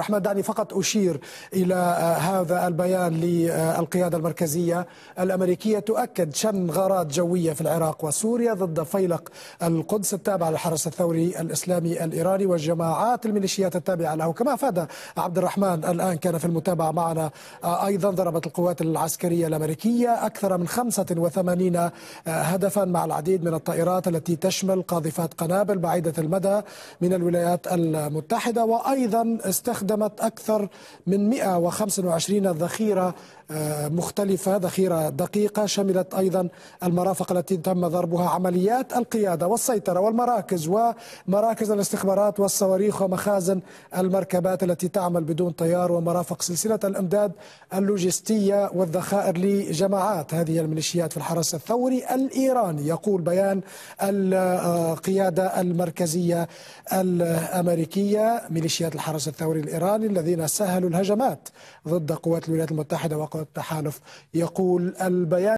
رحمن دعني فقط أشير إلى آه، هذا البيان للقيادة المركزية الأمريكية تؤكد شن غارات جوية في العراق وسوريا ضد فيلق القدس التابع للحرس الثوري الإسلامي الإيراني وجماعات الميليشيات التابعة له كما أفاد عبد الرحمن الآن كان في المتابعة معنا آه، أيضا ضربت القوات العسكرية الأمريكية أكثر من 85 آه، هدفا مع العديد من الطائرات التي تشمل قاذفات قنابل بعيدة المدى من الولايات المتحدة وأيضا استخدم استخدمت أكثر من 125 ذخيرة آه، مختلفة ذخيرة دقيقة شملت أيضا المرافق التي تم ضربها عمليات القيادة والسيطرة والمراكز ومراكز الاستخبارات والصواريخ ومخازن المركبات التي تعمل بدون طيار ومرافق سلسلة الإمداد اللوجستية والذخائر لجماعات هذه الميليشيات في الحرس الثوري الإيراني يقول بيان القيادة المركزية الأمريكية ميليشيات الحرس الثوري الإيراني الإيران الذين سهلوا الهجمات ضد قوات الولايات المتحدة وقوات التحالف يقول البيان